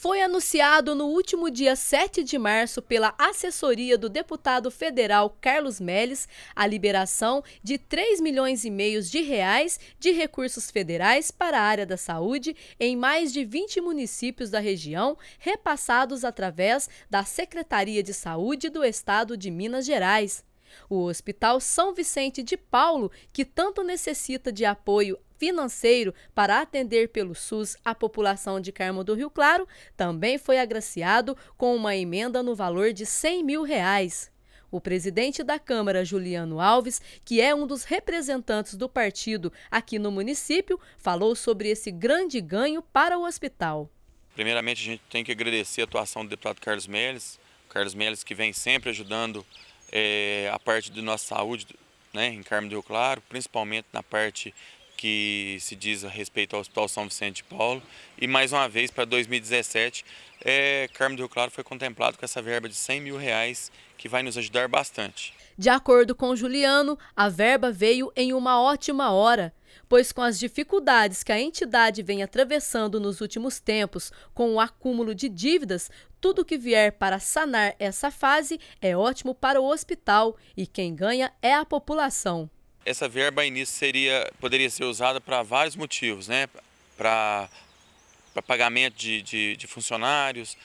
foi anunciado no último dia 7 de março pela assessoria do deputado federal Carlos Melles a liberação de 3 milhões e meio de reais de recursos federais para a área da saúde em mais de 20 municípios da região, repassados através da Secretaria de Saúde do Estado de Minas Gerais. O Hospital São Vicente de Paulo, que tanto necessita de apoio financeiro para atender pelo SUS a população de Carmo do Rio Claro, também foi agraciado com uma emenda no valor de 100 mil reais. O presidente da Câmara, Juliano Alves, que é um dos representantes do partido aqui no município, falou sobre esse grande ganho para o hospital. Primeiramente, a gente tem que agradecer a atuação do deputado Carlos Melles, Carlos Melles que vem sempre ajudando é, a parte de nossa saúde né, em Carmo do Rio Claro, principalmente na parte que se diz a respeito ao Hospital São Vicente de Paulo. E mais uma vez, para 2017, é, Carmo do Rio Claro foi contemplado com essa verba de 100 mil reais, que vai nos ajudar bastante. De acordo com Juliano, a verba veio em uma ótima hora, pois com as dificuldades que a entidade vem atravessando nos últimos tempos, com o acúmulo de dívidas, tudo que vier para sanar essa fase é ótimo para o hospital e quem ganha é a população. Essa verba início seria, poderia ser usada para vários motivos, né? Para pagamento de, de, de, funcionários,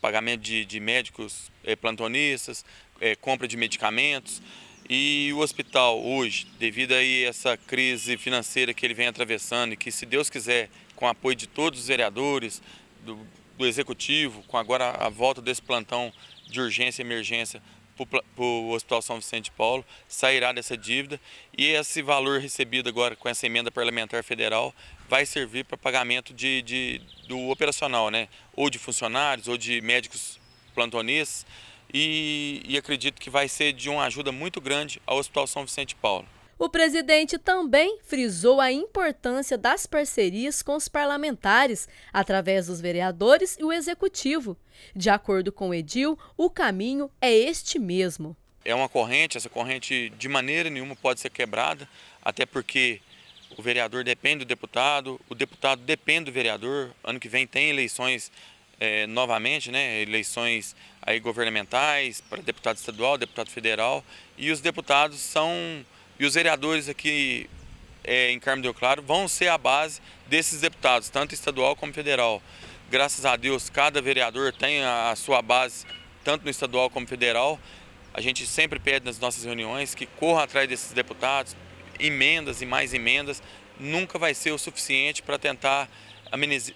pagamento de, de médicos é, plantonistas, é, compra de medicamentos. E o hospital hoje, devido a essa crise financeira que ele vem atravessando e que, se Deus quiser, com o apoio de todos os vereadores, do, do executivo, com agora a volta desse plantão de urgência e emergência para o Hospital São Vicente de Paulo, sairá dessa dívida e esse valor recebido agora com essa emenda parlamentar federal vai servir para pagamento de, de, do operacional, né? ou de funcionários, ou de médicos plantonistas, e, e acredito que vai ser de uma ajuda muito grande ao Hospital São Vicente de Paulo. O presidente também frisou a importância das parcerias com os parlamentares, através dos vereadores e o executivo. De acordo com o Edil, o caminho é este mesmo. É uma corrente, essa corrente de maneira nenhuma pode ser quebrada, até porque o vereador depende do deputado, o deputado depende do vereador. Ano que vem tem eleições é, novamente, né, eleições aí governamentais para deputado estadual, deputado federal, e os deputados são e os vereadores aqui é, em Carmo Del Claro vão ser a base desses deputados, tanto estadual como federal. Graças a Deus, cada vereador tem a, sua base, tanto no estadual como federal. A gente sempre pede nas nossas reuniões que corra atrás desses deputados, emendas e mais emendas, nunca vai ser o suficiente para tentar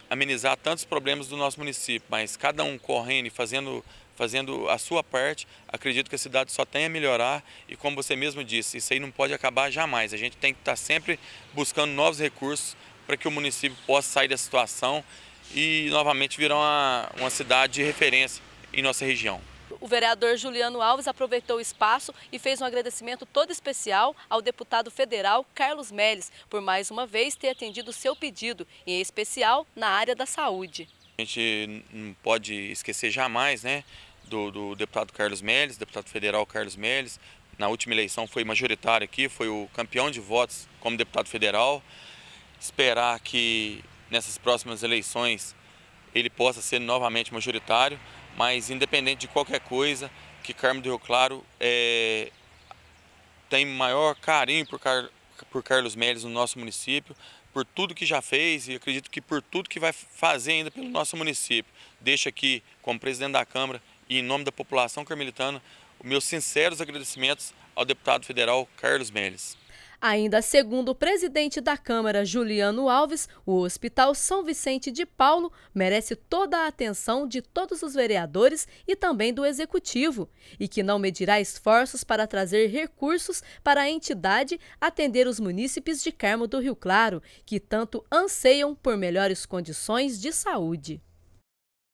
amenizar tantos problemas do nosso município, mas cada um correndo e fazendo fazendo a sua parte, acredito que a cidade só tem a melhorar e como você mesmo disse, isso aí não pode acabar jamais. A gente tem que estar sempre buscando novos recursos para que o município possa sair da situação e novamente virar uma, uma cidade de referência em nossa região. O vereador Juliano Alves aproveitou o espaço e fez um agradecimento todo especial ao deputado federal Carlos Melles por mais uma vez ter atendido seu pedido, em especial na área da saúde. A gente não pode esquecer jamais né, do, do deputado Carlos Melles, deputado federal Carlos Melles. Na última eleição foi majoritário aqui, foi o campeão de votos como deputado federal. Esperar que nessas próximas eleições ele possa ser novamente majoritário, mas independente de qualquer coisa, que Carmo do Rio Claro é, tem maior carinho por, Car por Carlos Melles no nosso município, por tudo que já fez e acredito que por tudo que vai fazer ainda pelo nosso município. Deixo aqui, como presidente da Câmara e em nome da população carmelitana, os meus sinceros agradecimentos ao deputado federal Carlos Melles. Ainda segundo o presidente da Câmara, Juliano Alves, o Hospital São Vicente de Paulo merece toda a atenção de todos os vereadores e também do executivo, e que não medirá esforços para trazer recursos para a entidade atender os munícipes de Carmo do Rio Claro, que tanto anseiam por melhores condições de saúde.